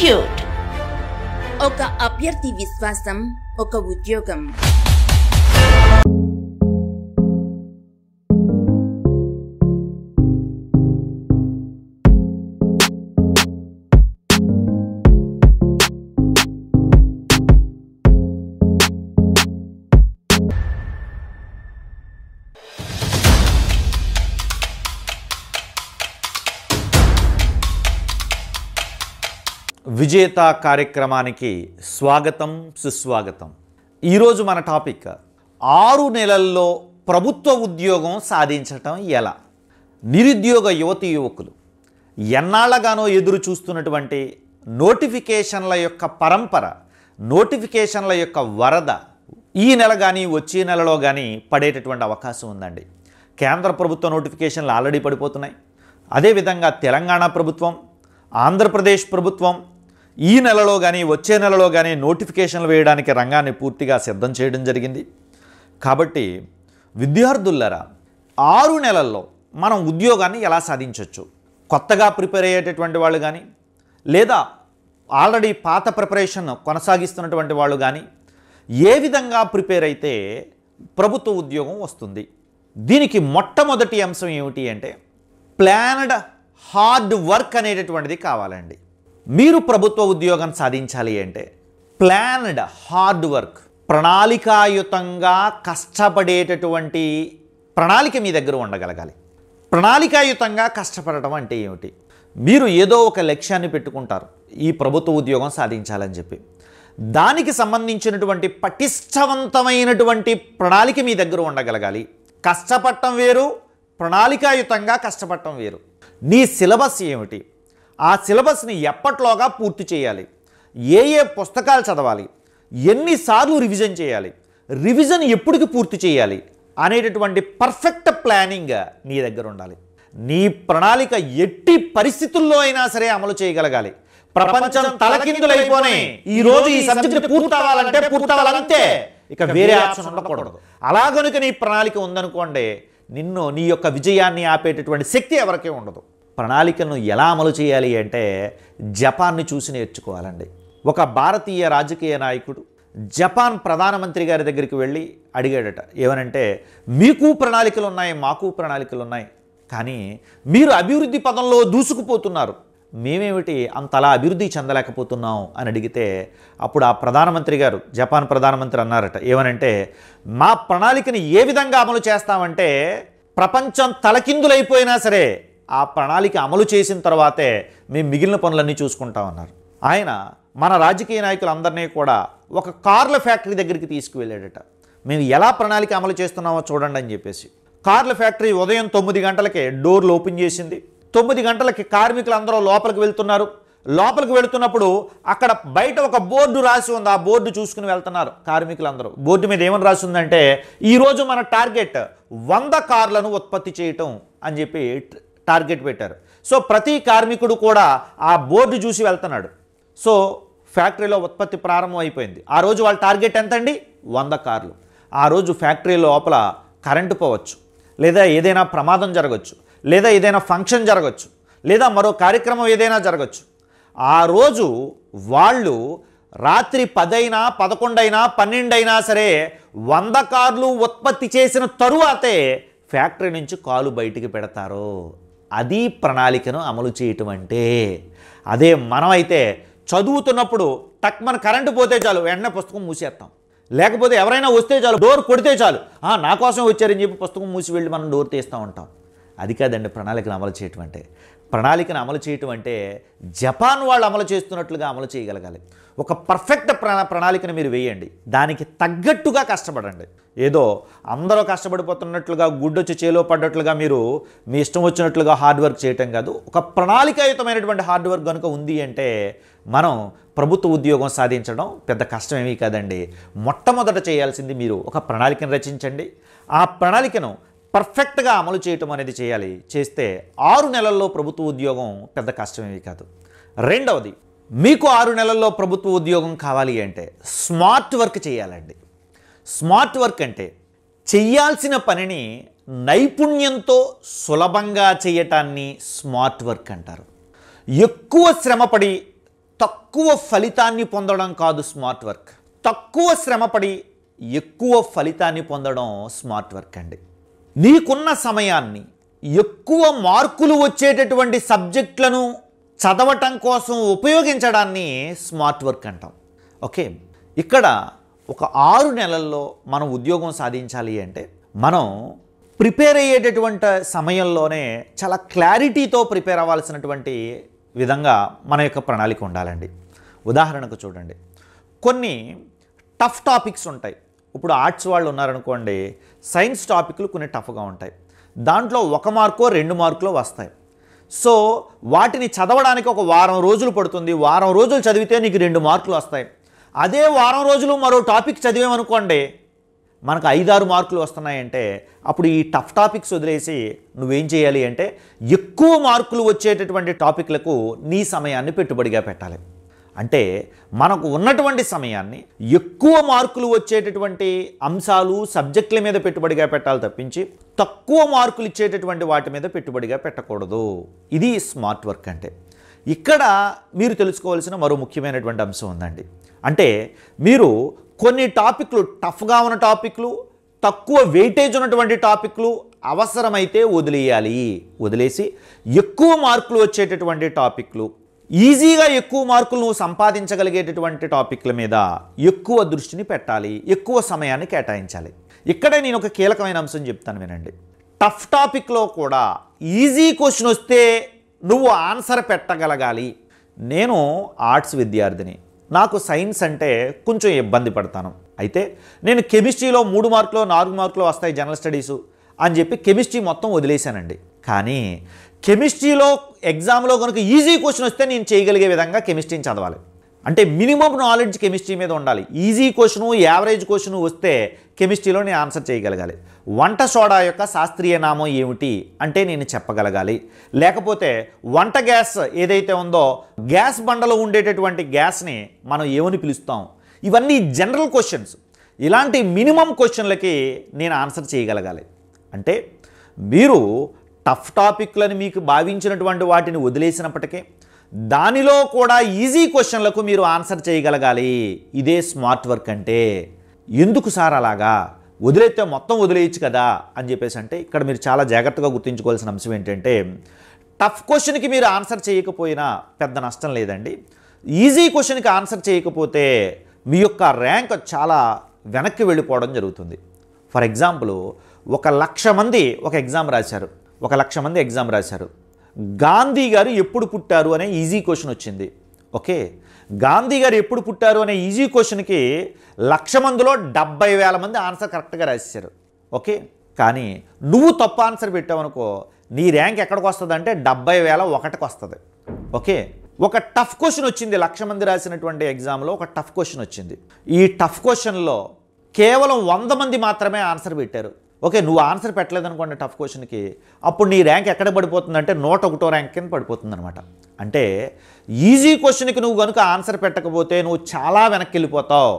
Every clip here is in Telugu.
ఇన్స్టిట్యూట్ ఒక అభ్యర్థి విశ్వాసం ఒక ఉద్యోగం విజేత కార్యక్రమానికి స్వాగతం సుస్వాగతం ఈరోజు మన టాపిక్ ఆరు నెలల్లో ప్రభుత్వ ఉద్యోగం సాధించటం ఎలా నిరుద్యోగ యువతి యువకులు ఎన్నాళ్ళగానో ఎదురు చూస్తున్నటువంటి నోటిఫికేషన్ల యొక్క పరంపర నోటిఫికేషన్ల యొక్క వరద ఈ నెల కానీ వచ్చే నెలలో కానీ పడేటటువంటి అవకాశం ఉందండి కేంద్ర ప్రభుత్వ నోటిఫికేషన్లు ఆల్రెడీ పడిపోతున్నాయి అదేవిధంగా తెలంగాణ ప్రభుత్వం ఆంధ్రప్రదేశ్ ప్రభుత్వం ఈ నెలలో కానీ వచ్చే నెలలో కానీ నోటిఫికేషన్లు వేయడానికి రంగాన్ని పూర్తిగా సిద్ధం చేయడం జరిగింది కాబట్టి విద్యార్థులరా ఆరు నెలల్లో మనం ఉద్యోగాన్ని ఎలా సాధించవచ్చు కొత్తగా ప్రిపేర్ అయ్యేటటువంటి వాళ్ళు కానీ లేదా ఆల్రెడీ పాత ప్రిపరేషన్ కొనసాగిస్తున్నటువంటి వాళ్ళు కానీ ఏ విధంగా ప్రిపేర్ అయితే ప్రభుత్వ ఉద్యోగం వస్తుంది దీనికి మొట్టమొదటి అంశం ఏమిటి అంటే ప్లాన్డ్ హార్డ్ వర్క్ అనేటటువంటిది కావాలండి మీరు ప్రభుత్వ ఉద్యోగం సాధించాలి అంటే ప్లాన్డ్ హార్డ్ వర్క్ ప్రణాళికాయుతంగా కష్టపడేటటువంటి ప్రణాళిక మీ దగ్గర ఉండగలగాలి ప్రణాళికాయుతంగా కష్టపడటం అంటే ఏమిటి మీరు ఏదో ఒక లక్ష్యాన్ని పెట్టుకుంటారు ఈ ప్రభుత్వ ఉద్యోగం సాధించాలని చెప్పి దానికి సంబంధించినటువంటి పటిష్టవంతమైనటువంటి ప్రణాళిక మీ దగ్గర ఉండగలగాలి కష్టపడటం వేరు ప్రణాళికాయుతంగా కష్టపడటం వేరు నీ సిలబస్ ఏమిటి ఆ సిలబస్ని ఎప్పట్లోగా పూర్తి చేయాలి ఏ ఏ పుస్తకాలు చదవాలి ఎన్నిసార్లు రివిజన్ చేయాలి రివిజన్ ఎప్పటికి పూర్తి చేయాలి అనేటటువంటి పర్ఫెక్ట్ ప్లానింగ్ నీ దగ్గర ఉండాలి నీ ప్రణాళిక ఎట్టి పరిస్థితుల్లో అయినా సరే అమలు చేయగలగాలి ప్రపంచం తలకిందులైపోనే ఈ రోజు ఈ సబ్జెక్ట్ పూర్తవ్వాలంటే పూర్తవాలంటే ఇక వేరే ఆప్షన్ ఉండకూడదు అలా కనుక నీ ప్రణాళిక ఉందనుకోండి నిన్ను నీ యొక్క విజయాన్ని ఆపేటటువంటి శక్తి ఎవరికీ ఉండదు ప్రణాళికలను ఎలా అమలు చేయాలి అంటే జపాన్ని చూసి నేర్చుకోవాలండి ఒక భారతీయ రాజకీయ నాయకుడు జపాన్ ప్రధానమంత్రి గారి దగ్గరికి వెళ్ళి అడిగాడట ఏమనంటే మీకు ప్రణాళికలు ఉన్నాయి మాకు ప్రణాళికలు ఉన్నాయి కానీ మీరు అభివృద్ధి పదంలో దూసుకుపోతున్నారు మేమేమిటి అంతలా అభివృద్ధి చెందలేకపోతున్నాం అని అడిగితే అప్పుడు ఆ ప్రధానమంత్రి గారు జపాన్ ప్రధానమంత్రి అన్నారట ఏమనంటే మా ప్రణాళికని ఏ విధంగా అమలు చేస్తామంటే ప్రపంచం తలకిందులైపోయినా సరే ఆ ప్రణాళిక అమలు చేసిన తర్వాతే మేము మిగిలిన పనులన్నీ చూసుకుంటామన్నారు ఆయన మన రాజకీయ నాయకులందరినీ కూడా ఒక కార్ల ఫ్యాక్టరీ దగ్గరికి తీసుకువెళ్ళాడట మేము ఎలా ప్రణాళిక అమలు చేస్తున్నామో చూడండి అని చెప్పేసి కార్ల ఫ్యాక్టరీ ఉదయం తొమ్మిది గంటలకే డోర్లు ఓపెన్ చేసింది తొమ్మిది గంటలకి కార్మికులందరూ లోపలికి వెళ్తున్నారు లోపలికి వెళుతున్నప్పుడు అక్కడ బయట ఒక బోర్డు రాసి ఉంది ఆ బోర్డు చూసుకుని వెళ్తున్నారు కార్మికులందరూ బోర్డు మీద ఏమని రాసి ఉందంటే ఈరోజు మన టార్గెట్ వంద కార్లను ఉత్పత్తి చేయటం అని చెప్పి టార్గెట్ పెట్టారు సో ప్రతి కార్మికుడు కూడా ఆ బోర్డు చూసి వెళ్తున్నాడు సో ఫ్యాక్టరీలో ఉత్పత్తి ప్రారంభం అయిపోయింది ఆ రోజు వాళ్ళ టార్గెట్ ఎంతండి వంద కార్లు ఆ రోజు ఫ్యాక్టరీ లోపల కరెంటు పోవచ్చు లేదా ఏదైనా ప్రమాదం జరగచ్చు లేదా ఏదైనా ఫంక్షన్ జరగచ్చు లేదా మరో కార్యక్రమం ఏదైనా జరగచ్చు ఆ రోజు వాళ్ళు రాత్రి పదైనా పదకొండైనా పన్నెండైనా సరే వంద కార్లు ఉత్పత్తి చేసిన తరువాతే ఫ్యాక్టరీ నుంచి కాలు బయటికి పెడతారు అది ప్రణాళికను అమలు చేయటం అంటే అదే మనమైతే చదువుతున్నప్పుడు టక్ మన కరెంటు పోతే చాలు వెంటనే పుస్తకం మూసేస్తాం లేకపోతే ఎవరైనా వస్తే చాలు డోర్ కొడితే చాలు నా కోసం వచ్చారని చెప్పి పుస్తకం మూసి వెళ్ళి మనం డోర్ తీస్తూ ఉంటాం అది కాదండి ప్రణాళికను అమలు చేయటం అంటే ప్రణాళికను అమలు చేయటం అంటే జపాన్ వాళ్ళు అమలు చేస్తున్నట్లుగా అమలు చేయగలగాలి ఒక పర్ఫెక్ట్ ప్రణా ప్రణాళికను మీరు వేయండి దానికి తగ్గట్టుగా కష్టపడండి ఏదో అందరూ కష్టపడిపోతున్నట్లుగా గుడ్డొచ్చి చేలో పడ్డట్లుగా మీరు మీ ఇష్టం వచ్చినట్లుగా హార్డ్ వర్క్ చేయటం కాదు ఒక ప్రణాళికాయుతమైనటువంటి హార్డ్ వర్క్ కనుక ఉంది అంటే మనం ప్రభుత్వ ఉద్యోగం సాధించడం పెద్ద కష్టమేమీ కాదండి మొట్టమొదట చేయాల్సింది మీరు ఒక ప్రణాళికను రచించండి ఆ ప్రణాళికను పర్ఫెక్ట్గా అమలు చేయటం అనేది చేయాలి చేస్తే ఆరు నెలల్లో ప్రభుత్వ ఉద్యోగం పెద్ద కష్టమేమీ కాదు రెండవది మీకు ఆరు నెలల్లో ప్రభుత్వ ఉద్యోగం కావాలి అంటే స్మార్ట్ వర్క్ చేయాలండి స్మార్ట్ వర్క్ అంటే చెయ్యాల్సిన పనిని నైపుణ్యంతో సులభంగా చేయటాన్ని స్మార్ట్ వర్క్ అంటారు ఎక్కువ శ్రమపడి తక్కువ ఫలితాన్ని పొందడం కాదు స్మార్ట్ వర్క్ తక్కువ శ్రమపడి ఎక్కువ ఫలితాన్ని పొందడం స్మార్ట్ వర్క్ అండి నీకున్న సమయాన్ని ఎక్కువ మార్కులు వచ్చేటటువంటి సబ్జెక్టులను చదవటం కోసం ఉపయోగించడాన్ని స్మార్ట్ వర్క్ అంటాం ఓకే ఇక్కడ ఒక ఆరు నెలల్లో మనం ఉద్యోగం సాధించాలి అంటే మనం ప్రిపేర్ అయ్యేటటువంటి సమయంలోనే చాలా క్లారిటీతో ప్రిపేర్ అవ్వాల్సినటువంటి విధంగా మన యొక్క ప్రణాళిక ఉండాలండి ఉదాహరణకు చూడండి కొన్ని టఫ్ టాపిక్స్ ఉంటాయి ఇప్పుడు ఆర్ట్స్ వాళ్ళు ఉన్నారనుకోండి సైన్స్ టాపిక్లు కొన్ని టఫ్గా ఉంటాయి దాంట్లో ఒక మార్కో రెండు మార్కులో వస్తాయి సో వాటిని చదవడానికి ఒక వారం రోజులు పడుతుంది వారం రోజులు చదివితే నీకు రెండు మార్కులు వస్తాయి అదే వారం రోజులు మరో టాపిక్ చదివేమనుకోండి మనకు ఐదారు మార్కులు వస్తున్నాయంటే అప్పుడు ఈ టఫ్ టాపిక్స్ వదిలేసి నువ్వేం చేయాలి అంటే ఎక్కువ మార్కులు వచ్చేటటువంటి టాపిక్లకు నీ సమయాన్ని పెట్టుబడిగా పెట్టాలి అంటే మనకు ఉన్నటువంటి సమయాన్ని ఎక్కువ మార్కులు వచ్చేటటువంటి అంశాలు సబ్జెక్టుల మీద పెట్టుబడిగా పెట్టాలి తప్పించి తక్కువ మార్కులు ఇచ్చేటటువంటి వాటి మీద పెట్టుబడిగా పెట్టకూడదు ఇది స్మార్ట్ వర్క్ అంటే ఇక్కడ మీరు తెలుసుకోవాల్సిన మరో ముఖ్యమైనటువంటి అంశం ఉందండి అంటే మీరు కొన్ని టాపిక్లు టఫ్గా ఉన్న టాపిక్లు తక్కువ వెయిటేజ్ ఉన్నటువంటి టాపిక్లు అవసరమైతే వదిలేయాలి వదిలేసి ఎక్కువ మార్కులు వచ్చేటటువంటి టాపిక్లు ఈజీగా ఎక్కువ మార్కులు నువ్వు సంపాదించగలిగేటటువంటి టాపిక్ల మీద ఎక్కువ దృష్టిని పెట్టాలి ఎక్కువ సమయాన్ని కేటాయించాలి ఇక్కడే నేను ఒక కీలకమైన అంశం చెప్తాను వినండి టఫ్ టాపిక్లో కూడా ఈజీ క్వశ్చన్ వస్తే నువ్వు ఆన్సర్ పెట్టగలగాలి నేను ఆర్ట్స్ విద్యార్థిని నాకు సైన్స్ అంటే కొంచెం ఇబ్బంది పడతాను అయితే నేను కెమిస్ట్రీలో మూడు మార్కులు నాలుగు మార్కులు వస్తాయి జనరల్ స్టడీసు అని చెప్పి కెమిస్ట్రీ మొత్తం వదిలేశానండి కానీ కెమిస్ట్రీలో ఎగ్జామ్లో కనుక ఈజీ క్వశ్చన్ వస్తే నేను చేయగలిగే విధంగా కెమిస్ట్రీని చదవాలి అంటే మినిమం నాలెడ్జ్ కెమిస్ట్రీ మీద ఉండాలి ఈజీ క్వశ్చను యావరేజ్ క్వశ్చను వస్తే కెమిస్ట్రీలో నేను ఆన్సర్ చేయగలగాలి వంట సోడా యొక్క శాస్త్రీయ నామం ఏమిటి అంటే నేను చెప్పగలగాలి లేకపోతే వంట గ్యాస్ ఏదైతే ఉందో గ్యాస్ బండలో ఉండేటటువంటి గ్యాస్ని మనం ఏమని పిలుస్తాం ఇవన్నీ జనరల్ క్వశ్చన్స్ ఇలాంటి మినిమం క్వశ్చన్లకి నేను ఆన్సర్ చేయగలగాలి అంటే మీరు టఫ్ టాపిక్లను మీకు భావించినటువంటి వాటిని వదిలేసినప్పటికీ దానిలో కూడా ఈజీ క్వశ్చన్లకు మీరు ఆన్సర్ చేయగలగాలి ఇదే స్మార్ట్ వర్క్ అంటే ఎందుకు సార్ అలాగా వదిలేస్తే మొత్తం వదిలేయచ్చు కదా అని చెప్పేసి అంటే ఇక్కడ మీరు చాలా జాగ్రత్తగా గుర్తుంచుకోవాల్సిన అంశం ఏంటంటే టఫ్ క్వశ్చన్కి మీరు ఆన్సర్ చేయకపోయినా పెద్ద నష్టం లేదండి ఈజీ క్వశ్చన్కి ఆన్సర్ చేయకపోతే మీ యొక్క ర్యాంక్ చాలా వెనక్కి వెళ్ళిపోవడం జరుగుతుంది ఫర్ ఎగ్జాంపుల్ ఒక లక్ష మంది ఒక ఎగ్జామ్ రాశారు ఒక లక్ష మంది ఎగ్జామ్ రాశారు గాంధీ గారు ఎప్పుడు పుట్టారు అనే ఈజీ క్వశ్చన్ వచ్చింది ఓకే గాంధీ గారు ఎప్పుడు పుట్టారు అనే ఈజీ క్వశ్చన్కి లక్ష మందిలో డెబ్బై వేల మంది ఆన్సర్ కరెక్ట్గా రాశారు ఓకే కానీ నువ్వు తప్పు ఆన్సర్ పెట్టావనుకో నీ ర్యాంక్ ఎక్కడికి వస్తుంది అంటే డెబ్బై వేల ఒకటికి వస్తుంది ఓకే ఒక టఫ్ క్వశ్చన్ వచ్చింది లక్ష మంది రాసినటువంటి ఎగ్జామ్లో ఒక టఫ్ క్వశ్చన్ వచ్చింది ఈ టఫ్ క్వశ్చన్లో కేవలం వంద మంది మాత్రమే ఆన్సర్ పెట్టారు ఓకే నువ్వు ఆన్సర్ పెట్టలేదు అనుకోండి టఫ్ క్వశ్చన్కి అప్పుడు నీ ర్యాంక్ ఎక్కడ పడిపోతుందంటే నూట ఒకటో ర్యాంక్ కింద పడిపోతుందనమాట అంటే ఈజీ క్వశ్చన్కి నువ్వు కనుక ఆన్సర్ పెట్టకపోతే నువ్వు చాలా వెనక్కి వెళ్ళిపోతావు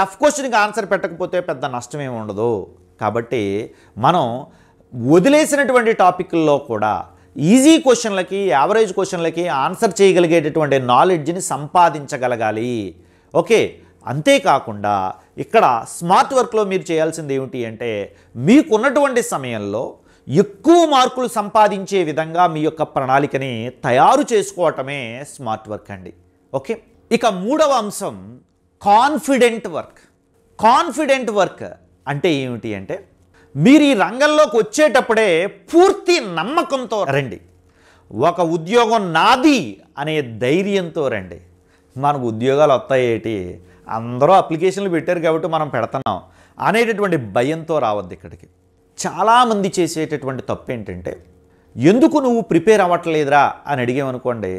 టఫ్ క్వశ్చన్కి ఆన్సర్ పెట్టకపోతే పెద్ద నష్టమేమి ఉండదు కాబట్టి మనం వదిలేసినటువంటి టాపిక్ల్లో కూడా ఈజీ క్వశ్చన్లకి యావరేజ్ క్వశ్చన్లకి ఆన్సర్ చేయగలిగేటటువంటి నాలెడ్జ్ని సంపాదించగలగాలి ఓకే అంతేకాకుండా ఇక్కడ స్మార్ట్ వర్క్లో మీరు చేయాల్సింది ఏమిటి అంటే మీకున్నటువంటి సమయంలో ఎక్కువ మార్కులు సంపాదించే విధంగా మీ యొక్క ప్రణాళికని తయారు చేసుకోవటమే స్మార్ట్ వర్క్ అండి ఓకే ఇక మూడవ అంశం కాన్ఫిడెంట్ వర్క్ కాన్ఫిడెంట్ వర్క్ అంటే ఏమిటి అంటే మీరు ఈ రంగంలోకి వచ్చేటప్పుడే పూర్తి నమ్మకంతో రండి ఒక ఉద్యోగం నాది అనే ధైర్యంతో రండి మనకు ఉద్యోగాలు వస్తాయేటి అందరూ అప్లికేషన్లు పెట్టారు కాబట్టి మనం పెడుతున్నాం అనేటటువంటి భయంతో రావద్దు ఇక్కడికి చాలామంది చేసేటటువంటి తప్పు ఏంటంటే ఎందుకు నువ్వు ప్రిపేర్ అవ్వట్లేదురా అని అడిగామనుకోండి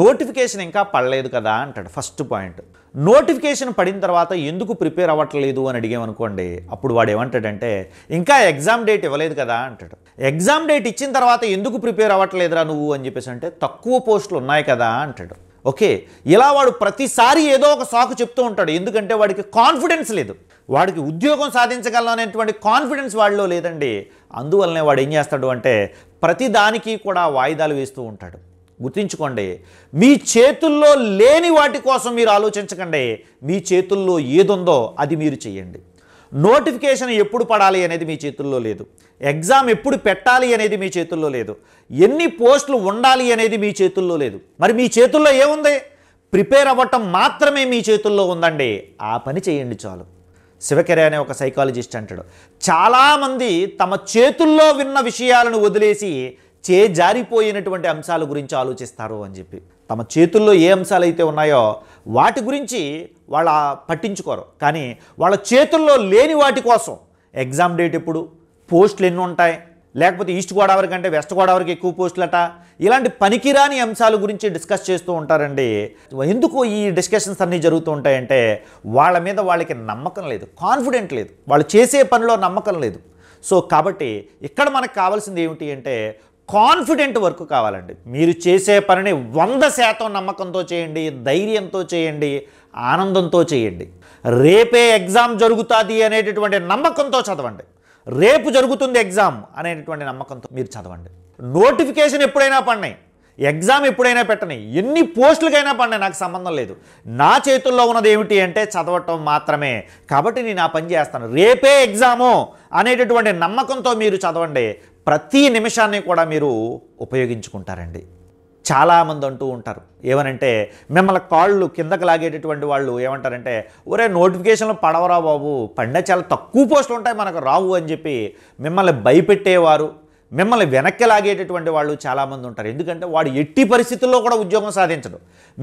నోటిఫికేషన్ ఇంకా పడలేదు కదా అంటాడు ఫస్ట్ పాయింట్ నోటిఫికేషన్ పడిన తర్వాత ఎందుకు ప్రిపేర్ అవ్వట్లేదు అని అడిగామనుకోండి అప్పుడు వాడు ఏమంటాడంటే ఇంకా ఎగ్జామ్ డేట్ ఇవ్వలేదు కదా అంటాడు ఎగ్జామ్ డేట్ ఇచ్చిన తర్వాత ఎందుకు ప్రిపేర్ అవ్వట్లేదురా నువ్వు అని చెప్పేసి అంటే తక్కువ పోస్టులు ఉన్నాయి కదా అంటాడు ఓకే ఇలా వాడు ప్రతిసారి ఏదో ఒక సాకు చెప్తూ ఉంటాడు ఎందుకంటే వాడికి కాన్ఫిడెన్స్ లేదు వాడికి ఉద్యోగం సాధించగలం అనేటువంటి కాన్ఫిడెన్స్ వాడిలో లేదండి అందువల్లనే వాడు ఏం చేస్తాడు అంటే ప్రతి దానికి కూడా వాయిదాలు వేస్తూ ఉంటాడు గుర్తించుకోండి మీ చేతుల్లో లేని వాటి కోసం మీరు ఆలోచించకండి మీ చేతుల్లో ఏదుందో అది మీరు చేయండి నోటిఫికేషన్ ఎప్పుడు పడాలి అనేది మీ చేతుల్లో లేదు ఎగ్జామ్ ఎప్పుడు పెట్టాలి అనేది మీ చేతుల్లో లేదు ఎన్ని పోస్టులు ఉండాలి అనేది మీ చేతుల్లో లేదు మరి మీ చేతుల్లో ఏముంది ప్రిపేర్ అవ్వటం మాత్రమే మీ చేతుల్లో ఉందండి ఆ పని చేయండి చాలు శివకెరే అనే ఒక సైకాలజిస్ట్ అంటాడు చాలామంది తమ చేతుల్లో విన్న విషయాలను వదిలేసి చే జారిపోయినటువంటి అంశాల గురించి ఆలోచిస్తారు అని చెప్పి తమ చేతుల్లో ఏ అంశాలు అయితే ఉన్నాయో వాటి గురించి వాళ్ళ పట్టించుకోరు కానీ వాళ్ళ చేతుల్లో లేని వాటి కోసం ఎగ్జామ్ డేట్ ఎప్పుడు పోస్టులు ఎన్ని ఉంటాయి లేకపోతే ఈస్ట్ గోదావరి కంటే వెస్ట్ గోదావరికి ఎక్కువ పోస్టులట ఇలాంటి పనికిరాని అంశాల గురించి డిస్కస్ చేస్తూ ఉంటారండి ఎందుకు ఈ డిస్కషన్స్ అన్నీ జరుగుతూ ఉంటాయంటే వాళ్ళ మీద వాళ్ళకి నమ్మకం లేదు కాన్ఫిడెంట్ లేదు వాళ్ళు చేసే పనిలో నమ్మకం లేదు సో కాబట్టి ఇక్కడ మనకు కావాల్సింది ఏమిటి అంటే కాన్ఫిడెంట్ వర్క్ కావాలండి మీరు చేసే పనిని వంద శాతం నమ్మకంతో చేయండి ధైర్యంతో చేయండి ఆనందంతో చేయండి రేపే ఎగ్జామ్ జరుగుతుంది అనేటటువంటి నమ్మకంతో చదవండి రేపు జరుగుతుంది ఎగ్జామ్ అనేటటువంటి నమ్మకంతో మీరు చదవండి నోటిఫికేషన్ ఎప్పుడైనా పడినాయి ఎగ్జామ్ ఎప్పుడైనా పెట్టనాయి ఎన్ని పోస్టులకైనా పడినాయి నాకు సంబంధం లేదు నా చేతుల్లో ఉన్నది ఏమిటి అంటే చదవటం మాత్రమే కాబట్టి నేను ఆ పని చేస్తాను రేపే ఎగ్జాము అనేటటువంటి నమ్మకంతో మీరు చదవండి ప్రతి నిమిషాన్ని కూడా మీరు ఉపయోగించుకుంటారండి చాలామంది అంటూ ఉంటారు ఏమనంటే మిమ్మల్ని కాళ్ళు కిందకు లాగేటటువంటి వాళ్ళు ఏమంటారంటే ఒరే నోటిఫికేషన్లు పడవరా బాబు పండే చాలా తక్కువ పోస్టులు ఉంటాయి మనకు రావు అని చెప్పి మిమ్మల్ని భయపెట్టేవారు మిమ్మల్ని వెనక్కి లాగేటటువంటి వాళ్ళు చాలామంది ఉంటారు ఎందుకంటే వాడు ఎట్టి పరిస్థితుల్లో కూడా ఉద్యోగం సాధించడు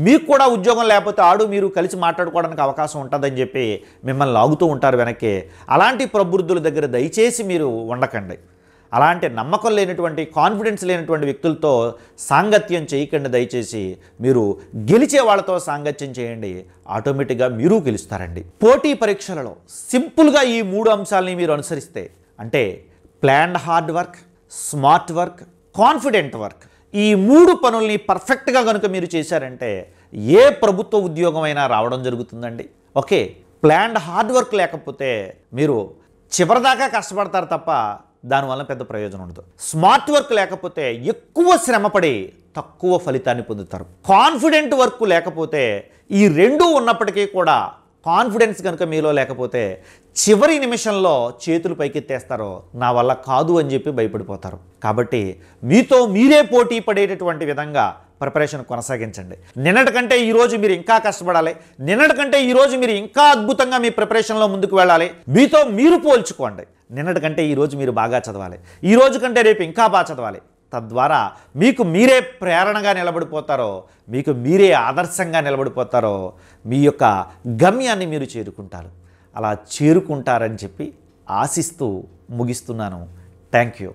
మీకు కూడా ఉద్యోగం లేకపోతే ఆడు మీరు కలిసి మాట్లాడుకోవడానికి అవకాశం ఉంటుందని చెప్పి మిమ్మల్ని లాగుతూ ఉంటారు వెనక్కి అలాంటి ప్రబుద్ధుల దగ్గర దయచేసి మీరు ఉండకండి అలాంటి నమ్మకం లేనటువంటి కాన్ఫిడెన్స్ లేనటువంటి వ్యక్తులతో సాంగత్యం చేయకండి దయచేసి మీరు గెలిచే వాళ్ళతో సాంగత్యం చేయండి ఆటోమేటిక్గా మీరు గెలుస్తారండి పోటీ పరీక్షలలో సింపుల్గా ఈ మూడు అంశాలని మీరు అనుసరిస్తే అంటే planned hard work smart work confident work ఈ మూడు పనుల్ని పర్ఫెక్ట్గా కనుక మీరు చేశారంటే ఏ ప్రభుత్వ ఉద్యోగమైనా రావడం జరుగుతుందండి ఓకే ప్లాన్డ్ హార్డ్ వర్క్ లేకపోతే మీరు చివరిదాకా కష్టపడతారు తప్ప దానివల్ల పెద్ద ప్రయోజనం ఉండదు స్మార్ట్ వర్క్ లేకపోతే ఎక్కువ శ్రమపడి తక్కువ ఫలితాన్ని పొందుతారు కాన్ఫిడెంట్ వర్క్ లేకపోతే ఈ రెండూ ఉన్నప్పటికీ కూడా కాన్ఫిడెన్స్ కనుక మీలో లేకపోతే చివరి నిమిషంలో చేతులు పైకెత్తేస్తారో నా వల్ల కాదు అని చెప్పి భయపడిపోతారు కాబట్టి మీతో మీరే పోటీ పడేటటువంటి విధంగా ప్రిపరేషన్ కొనసాగించండి నిన్నటికంటే ఈరోజు మీరు ఇంకా కష్టపడాలి నిన్నటి కంటే ఈరోజు మీరు ఇంకా అద్భుతంగా మీ ప్రిపరేషన్లో ముందుకు వెళ్ళాలి మీతో మీరు పోల్చుకోండి నిన్నటికంటే ఈరోజు మీరు బాగా చదవాలి ఈ రోజు కంటే రేపు ఇంకా బాగా చదవాలి తద్వారా మీకు మీరే ప్రేరణగా నిలబడిపోతారో మీకు మీరే ఆదర్శంగా నిలబడిపోతారో మీ యొక్క గమ్యాన్ని మీరు చేరుకుంటారు అలా చేరుకుంటారని చెప్పి ఆశిస్తూ ముగిస్తున్నాను థ్యాంక్ యూ